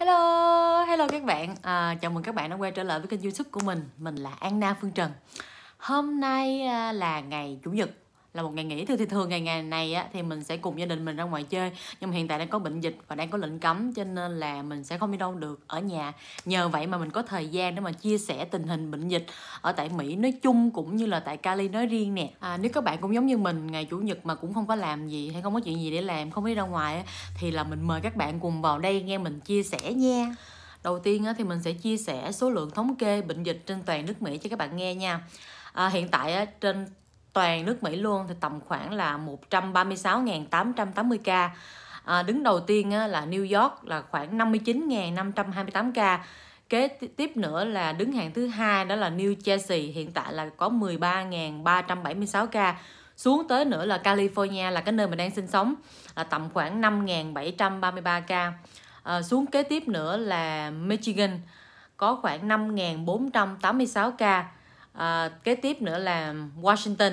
Hello, hello các bạn à, Chào mừng các bạn đã quay trở lại với kênh youtube của mình Mình là Anna Phương Trần Hôm nay à, là ngày Chủ nhật là một ngày nghỉ thường thì thường ngày ngày này á, thì mình sẽ cùng gia đình mình ra ngoài chơi nhưng mà hiện tại đang có bệnh dịch và đang có lệnh cấm cho nên là mình sẽ không đi đâu được ở nhà nhờ vậy mà mình có thời gian để mà chia sẻ tình hình bệnh dịch ở tại Mỹ nói chung cũng như là tại Cali nói riêng nè à, nếu các bạn cũng giống như mình ngày chủ nhật mà cũng không có làm gì hay không có chuyện gì để làm không đi ra ngoài á, thì là mình mời các bạn cùng vào đây nghe mình chia sẻ nha Đầu tiên á thì mình sẽ chia sẻ số lượng thống kê bệnh dịch trên toàn nước Mỹ cho các bạn nghe nha. À, hiện tại trên toàn nước Mỹ luôn thì tầm khoảng là 136.880 ca à, đứng đầu tiên á, là New York là khoảng 59.528 ca kế tiếp nữa là đứng hạng thứ hai đó là New Jersey hiện tại là có 13.376 ca xuống tới nữa là California là cái nơi mình đang sinh sống là tầm khoảng 5.733 ca à, xuống kế tiếp nữa là Michigan có khoảng 5.486 ca à, kế tiếp nữa là Washington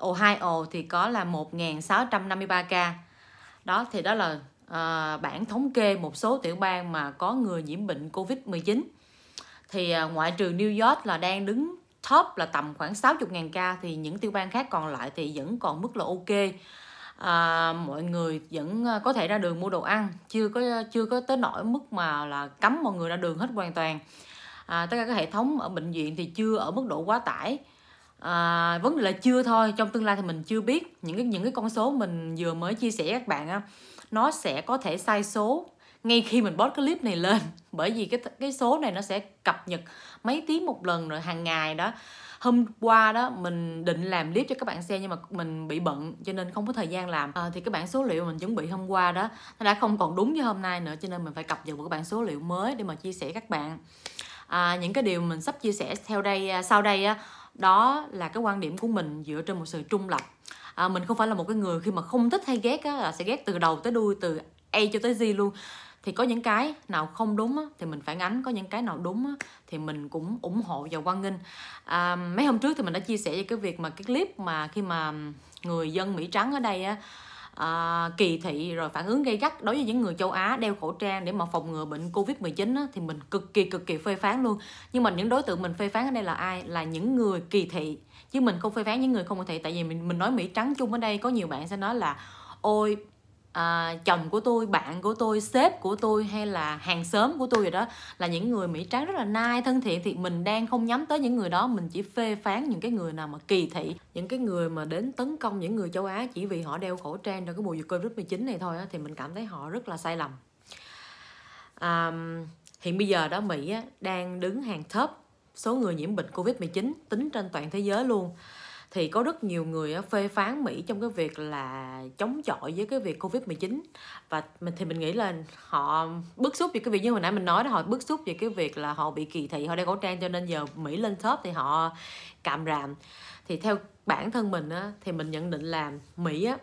Ohio thì có là 1.653 ca đó thì đó là uh, bản thống kê một số tiểu bang mà có người nhiễm bệnh Covid-19 thì uh, ngoại trừ New York là đang đứng top là tầm khoảng 60.000 ca thì những tiểu bang khác còn lại thì vẫn còn mức là ok à, mọi người vẫn có thể ra đường mua đồ ăn chưa có chưa có tới nỗi mức mà là cấm mọi người ra đường hết hoàn toàn à, tất cả các hệ thống ở bệnh viện thì chưa ở mức độ quá tải à, vấn đề là chưa thôi trong tương lai thì mình chưa biết những cái những cái con số mình vừa mới chia sẻ các bạn á nó sẽ có thể sai số ngay khi mình post cái clip này lên bởi vì cái cái số này nó sẽ cập nhật mấy tiếng một lần rồi hàng ngày đó hôm qua đó mình định làm clip cho các bạn xem nhưng mà mình bị bận cho nên không có thời gian làm à, thì các bạn số liệu mình chuẩn bị hôm qua đó nó đã không còn đúng với hôm nay nữa cho nên mình phải cập nhật một các bạn số liệu mới để mà chia sẻ các bạn à, những cái điều mình sắp chia sẻ theo đây à, sau đây á đó là cái quan điểm của mình dựa trên một sự trung lập à, mình không phải là một cái người khi mà không thích hay ghét á, là sẽ ghét từ đầu tới đuôi từ A cho tới Z luôn thì có những cái nào không đúng á, thì mình phản ánh có những cái nào đúng á, thì mình cũng ủng hộ và quan nghênh à, mấy hôm trước thì mình đã chia sẻ về cái việc mà cái clip mà khi mà người dân mỹ trắng ở đây á, uh, kỳ thị rồi phản ứng gây gắt đối với những người châu Á đeo khẩu trang để mà phòng ngừa bệnh Covid-19 á, thì mình cực kỳ cực kỳ phê phán luôn. Nhưng mà những đối tượng mình phê phán ở đây là ai? Là những người kỳ thị chứ mình không phê phán những người không kỳ thị tại vì mình mình nói Mỹ trắng chung ở đây có nhiều bạn sẽ nói là ôi à, chồng của tôi bạn của tôi sếp của tôi hay là hàng xóm của tôi rồi đó là những người mỹ trắng rất là nai thân thiện thì mình đang không nhắm tới những người đó mình chỉ phê phán những cái người nào mà kỳ thị những cái người mà đến tấn công những người châu á chỉ vì họ đeo khẩu trang trong cái mùa dịch covid 19 này thôi á, thì mình cảm thấy họ rất là sai lầm à, hiện bây giờ đó mỹ đang đứng hàng top số người nhiễm bệnh covid 19 tính trên toàn thế giới luôn thì có rất nhiều người phê phán Mỹ trong cái việc là chống chọi với cái việc Covid-19 và mình thì mình nghĩ là họ bức xúc về cái việc như hồi nãy mình nói đó họ bức xúc về cái việc là họ bị kỳ thị họ đeo khẩu trang cho nên giờ Mỹ lên top thì họ càm ràm thì theo bản thân mình á, thì mình nhận định là Mỹ á,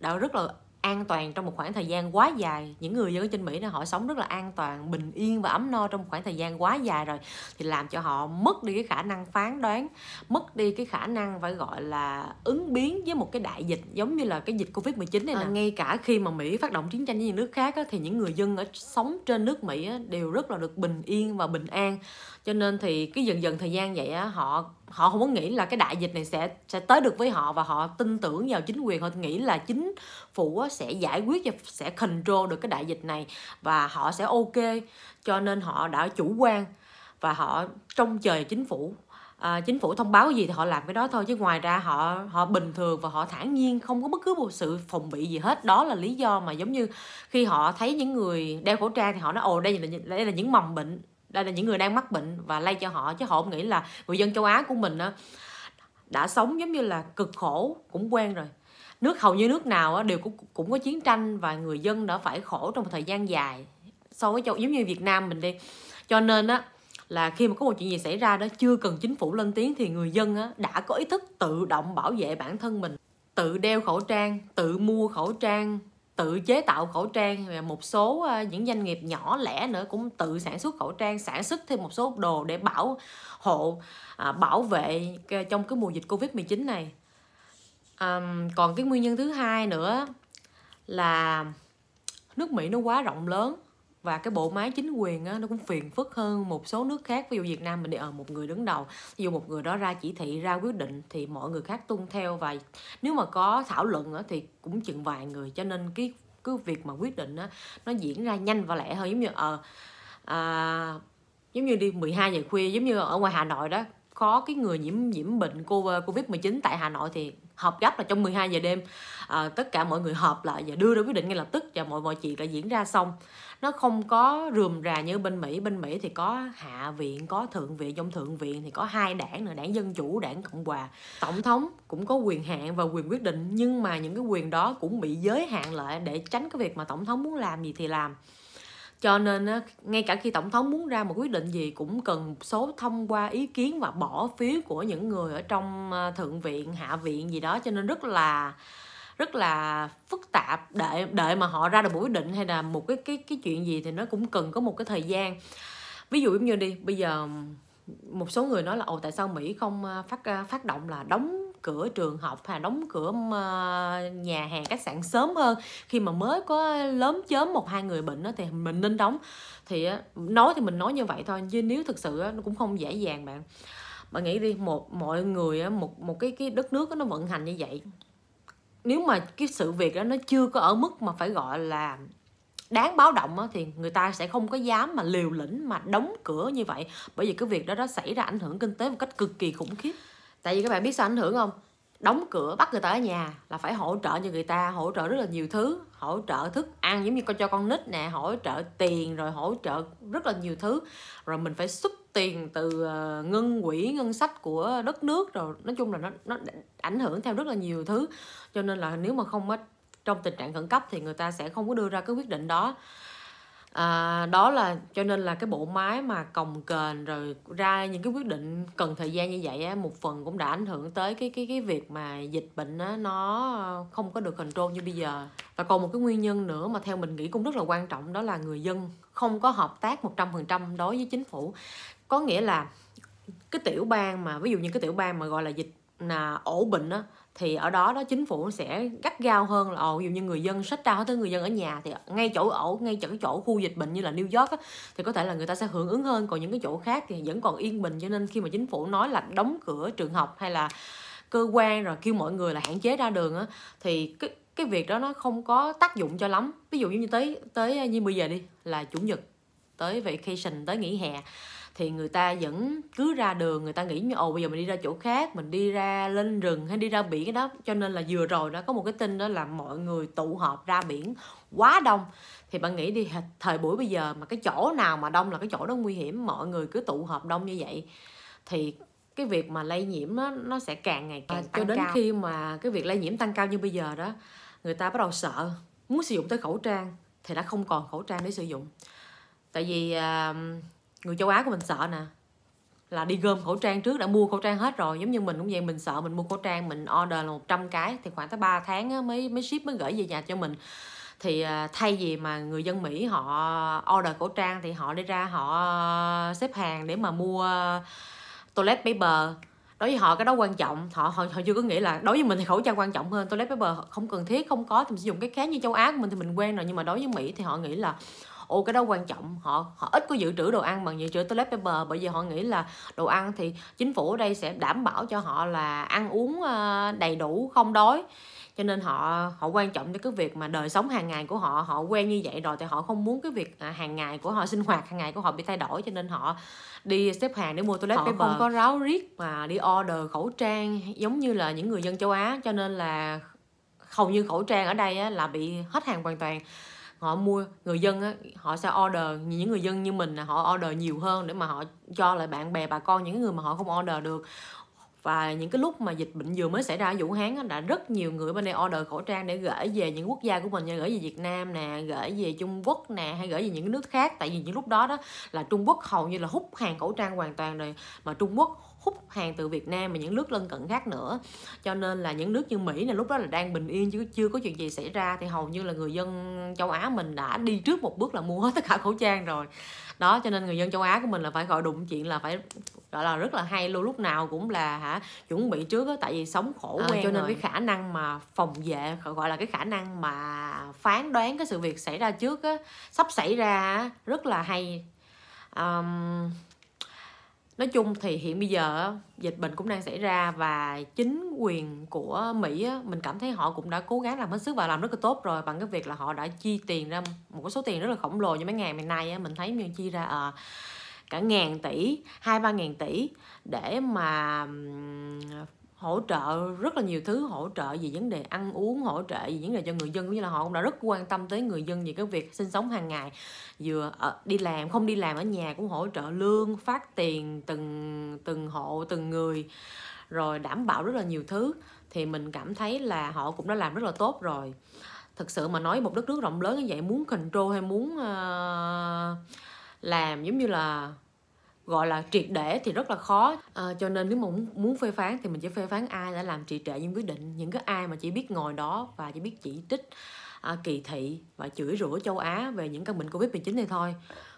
đã rất là an toàn trong một khoảng thời gian quá dài những người dân ở trên mỹ là họ sống rất là an toàn bình yên và ấm no trong một khoảng thời gian quá dài rồi thì làm cho họ mất đi cái khả năng phán đoán mất đi cái khả năng phải gọi là ứng biến với một cái đại dịch giống như là cái dịch covid 19 này ờ. nè à, ngay cả khi mà mỹ phát động chiến tranh với những nước khác á, thì những người dân ở sống trên nước mỹ á, đều rất là được bình yên và bình an cho nên thì cứ dần dần thời gian vậy á họ họ không có nghĩ là cái đại dịch này sẽ sẽ tới được với họ và họ tin tưởng vào chính quyền họ nghĩ là chính phủ sẽ giải quyết và sẽ control được cái đại dịch này và họ sẽ ok cho nên họ đã chủ quan và họ trông chờ chính phủ à, chính phủ thông báo gì thì họ làm cái đó thôi chứ ngoài ra họ họ bình thường và họ thản nhiên không có bất cứ một sự phòng bị gì hết đó là lý do mà giống như khi họ thấy những người đeo khẩu trang thì họ nói ồ đây là đây là những mầm bệnh đây là những người đang mắc bệnh và lây cho họ chứ họ không nghĩ là người dân châu Á của mình á, đã sống giống như là cực khổ cũng quen rồi nước hầu như nước nào á, đều cũng cũng có chiến tranh và người dân đã phải khổ trong một thời gian dài so với châu giống như Việt Nam mình đi cho nên á là khi mà có một chuyện gì xảy ra đó chưa cần chính phủ lên tiếng thì người dân á, đã có ý thức tự động bảo vệ bản thân mình tự đeo khẩu trang tự mua khẩu trang tự chế tạo khẩu trang và một số ờ, những doanh nghiệp nhỏ lẻ nữa cũng tự sản xuất khẩu trang sản xuất thêm một số đồ để bảo hộ à, bảo vệ trong cái mùa dịch covid 19 này à, còn cái nguyên nhân thứ hai nữa là nước mỹ nó quá rộng lớn và cái bộ máy chính quyền á, nó cũng phiền phức hơn một số nước khác ví dụ Việt Nam mình đi ở một người đứng đầu ví dụ một người đó ra chỉ thị ra quyết định thì mọi người khác tuân theo và nếu mà có thảo luận á, thì cũng chừng vài người cho nên cái cứ việc mà quyết định á, nó diễn ra nhanh và lẹ hơn giống như ở ờ, à, giống như đi 12 giờ khuya giống như ở ngoài Hà Nội đó có cái người nhiễm nhiễm bệnh ờ, covid 19 tại Hà Nội thì họp gấp là trong 12 giờ đêm à, tất cả mọi người họp lại và đưa ra quyết định ngay lập tức và mọi mọi chuyện đã diễn ra xong nó không có rườm rà như bên Mỹ bên Mỹ thì có hạ viện có thượng viện trong thượng viện thì có hai đảng nữa đảng dân chủ đảng cộng hòa tổng thống cũng có quyền hạn và quyền quyết định nhưng mà những cái quyền đó cũng bị giới hạn lại để tránh cái việc mà tổng thống muốn làm gì thì làm cho nên ngay cả khi tổng thống muốn ra một quyết định gì cũng cần số thông qua ý kiến và bỏ phiếu của những người ở trong à, thượng viện hạ viện gì đó cho nên rất là rất là phức tạp đợi đợi mà họ ra được một quyết định hay là một cái cái cái chuyện gì thì nó cũng cần có một cái thời gian ví dụ như đi bây giờ một số người nói là ồ tại sao mỹ không à, phát à, phát động là đóng cửa trường học hay đóng cửa ờ, nhà hàng khách sạn sớm hơn khi mà mới có lớn chớm một hai người bệnh đó, thì mình nên đóng thì nói thì mình nói như vậy thôi chứ nếu thực sự nó cũng không dễ dàng bạn bạn nghĩ đi một mọi người một một cái cái đất nước nó vận hành như vậy nếu mà cái sự việc đó nó chưa có ở mức mà phải gọi là đáng báo động thì người ta sẽ không có dám mà liều lĩnh mà đóng cửa như vậy bởi vì cái việc đó nó xảy ra ảnh hưởng kinh tế một cách cực kỳ khủng khiếp tại vì các bạn biết sao ảnh hưởng không đóng cửa bắt người ta ở nhà là phải hỗ trợ cho người ta hỗ trợ rất là nhiều thứ hỗ trợ thức ăn giống như con cho con nít nè hỗ trợ tiền rồi hỗ trợ rất là nhiều thứ rồi mình phải xuất tiền từ ờ, ngân quỹ ngân sách của đất nước rồi nói chung là nó nó ảnh hưởng theo rất là nhiều thứ cho nên là nếu mà không có trong tình trạng khẩn cấp thì người ta sẽ không có đưa ra cái quyết định đó à, đó là cho nên là cái bộ máy mà còng kềnh rồi ra những cái quyết định cần thời gian như vậy á, một phần cũng đã ảnh hưởng tới cái cái cái việc mà dịch bệnh á, nó không có được control như bây giờ và còn một cái nguyên nhân nữa mà theo mình nghĩ cũng rất là quan trọng đó là người dân không có hợp tác 100% đối với chính phủ có nghĩa là cái tiểu bang mà ví dụ như cái tiểu bang mà gọi là dịch là ổ bệnh á thì ở đó đó chính phủ sẽ gắt gao hơn là ồ dụ như người dân sách ra tới người dân ở nhà thì ngay chỗ ổ ngay chỗ chỗ khu dịch bệnh như là New York á, thì có thể là người ta sẽ hưởng ứng hơn còn những cái chỗ khác thì vẫn còn yên bình cho nên khi mà chính phủ nói là đóng cửa trường học hay là cơ quan rồi kêu mọi người là hạn chế ra đường á thì cái cái việc đó nó không có tác dụng cho lắm ví dụ như tới tới như bây giờ đi là chủ nhật tới vacation tới nghỉ hè thì người ta vẫn cứ ra đường người ta nghĩ như ồ bây giờ mình đi ra chỗ khác mình đi ra lên rừng hay đi ra biển cái đó cho nên là vừa rồi đó có một cái tin đó là mọi người tụ họp ra biển quá đông thì bạn nghĩ đi thời buổi bây giờ mà cái chỗ nào mà đông là cái chỗ đó nguy hiểm mọi người cứ tụ họp đông như vậy thì cái việc mà lây nhiễm đó, nó sẽ càng ngày càng à, tăng cho đến cao. khi mà cái việc lây nhiễm tăng cao như bây giờ đó người ta bắt đầu sợ muốn sử dụng tới khẩu trang thì đã không còn khẩu trang để sử dụng tại vì uh, người châu á của mình sợ nè là đi gom khẩu trang trước đã mua khẩu trang hết rồi giống như mình cũng vậy mình sợ mình mua khẩu trang mình order là 100 cái thì khoảng tới 3 tháng á, mới mới ship mới gửi về nhà cho mình thì à, thay vì mà người dân Mỹ họ order khẩu trang thì họ đi ra họ xếp hàng để mà mua toilet paper đối với họ cái đó quan trọng họ họ, họ chưa có nghĩ là đối với mình thì khẩu trang quan trọng hơn toilet paper không cần thiết không có thì mình sử dụng cái khác như châu Á của mình thì mình quen rồi nhưng mà đối với Mỹ thì họ nghĩ là ô cái đó quan trọng họ họ ít có dự trữ đồ ăn bằng dự trữ toilet paper bởi vì họ nghĩ là đồ ăn thì chính phủ ở đây sẽ đảm bảo cho họ là ăn uống ờ, đầy đủ không đói cho nên họ họ quan trọng tới cái việc mà đời sống hàng ngày của họ họ quen như vậy rồi thì họ không muốn cái việc à, hàng ngày của họ sinh hoạt hàng ngày của họ bị thay đổi cho nên họ đi xếp hàng để mua toilet họ paper không có ráo riết mà đi order khẩu trang giống như là những người dân châu Á cho nên là hầu như khẩu trang ở đây là bị hết hàng hoàn toàn họ mua người dân á, họ sẽ order những người dân như mình là họ order nhiều hơn để mà họ cho lại bạn bè bà con những người mà họ không order được và những cái lúc mà dịch bệnh vừa mới xảy ra ở Vũ Hán á, đã rất nhiều người bên đây order khẩu trang để gửi về những quốc gia của mình như gửi về Việt Nam nè gửi về Trung Quốc nè hay gửi về những nước khác tại vì những lúc đó đó là Trung Quốc hầu như là hút hàng khẩu trang hoàn toàn rồi mà Trung Quốc hút hàng từ Việt Nam và những nước lân cận khác nữa cho nên là những nước như Mỹ này lúc đó là đang bình yên chứ chưa có chuyện gì xảy ra thì hầu như là người dân châu Á mình đã đi trước một bước là mua hết tất cả khẩu trang rồi đó cho nên người dân châu Á của mình là phải gọi đụng chuyện là phải gọi là rất là hay luôn lúc nào cũng là hả chuẩn bị trước á tại vì sống khổ ờ, quen cho nên rồi. cái khả năng mà phòng vệ gọi là cái khả năng mà phán đoán cái sự việc xảy ra trước á sắp xảy ra rất là hay um, nói chung thì hiện bây giờ dịch bệnh cũng đang xảy ra và chính quyền của Mỹ mình cảm thấy họ cũng đã cố gắng làm hết sức và làm rất là tốt rồi bằng cái việc là họ đã chi tiền ra một số tiền rất là khổng lồ như mấy ngày ngày nay mình thấy như chi ra à, cả ngàn tỷ hai ba ngàn tỷ để mà hỗ trợ rất là nhiều thứ hỗ trợ về vấn đề ăn uống hỗ trợ về vấn đề cho người dân như là họ cũng đã rất quan tâm tới người dân về cái việc sinh sống hàng ngày vừa ở, ờ, đi làm không đi làm ở nhà cũng hỗ trợ lương phát tiền từng từng hộ từng người rồi đảm bảo rất là nhiều thứ thì mình cảm thấy là họ cũng đã làm rất là tốt rồi thực sự mà nói một đất nước rộng lớn như vậy muốn control hay muốn uh, làm giống như là gọi là triệt để thì rất là khó à, cho nên nếu mà muốn, muốn phê phán thì mình chỉ phê phán ai đã làm trì trệ những quyết định những cái ai mà chỉ biết ngồi đó và chỉ biết chỉ trích à, kỳ thị và chửi rủa châu Á về những căn bệnh covid 19 này thôi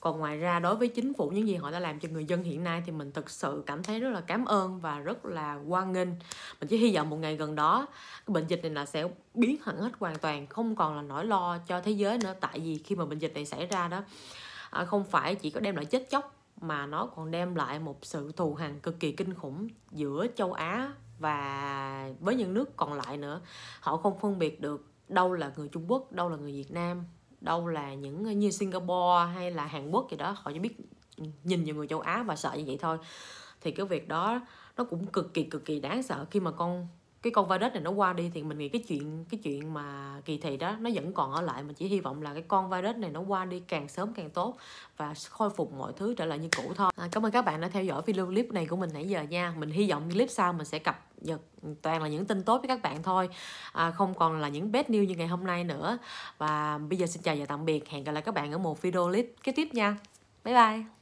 còn ngoài ra đối với chính phủ những gì họ đã làm cho người dân hiện nay thì mình thực sự cảm thấy rất là cảm ơn và rất là quan nghênh mình chỉ hy vọng một ngày gần đó cái bệnh dịch này là sẽ biến hẳn hết hoàn toàn không còn là nỗi lo cho thế giới nữa tại vì khi mà bệnh dịch này xảy ra đó à, không phải chỉ có đem lại chết chóc mà nó còn đem lại một sự thù hằn cực kỳ kinh khủng giữa châu Á và với những nước còn lại nữa họ không phân biệt được đâu là người Trung Quốc đâu là người Việt Nam đâu là những như Singapore hay là Hàn Quốc gì đó họ chỉ biết nhìn vào người châu Á và sợ như vậy thôi thì cái việc đó nó cũng cực kỳ cực kỳ đáng sợ khi mà con cái con virus này nó qua đi thì mình nghĩ cái chuyện cái chuyện mà kỳ thị đó nó vẫn còn ở lại mình chỉ hy vọng là cái con virus này nó qua đi càng sớm càng tốt và khôi phục mọi thứ trở lại như cũ thôi à, cảm ơn các bạn đã theo dõi video clip này của mình nãy giờ nha mình hy vọng clip sau mình sẽ cập nhật toàn là những tin tốt với các bạn thôi à, không còn là những bad news như ngày hôm nay nữa và bây giờ xin chào và tạm biệt hẹn gặp lại các bạn ở một video clip kế tiếp nha bye bye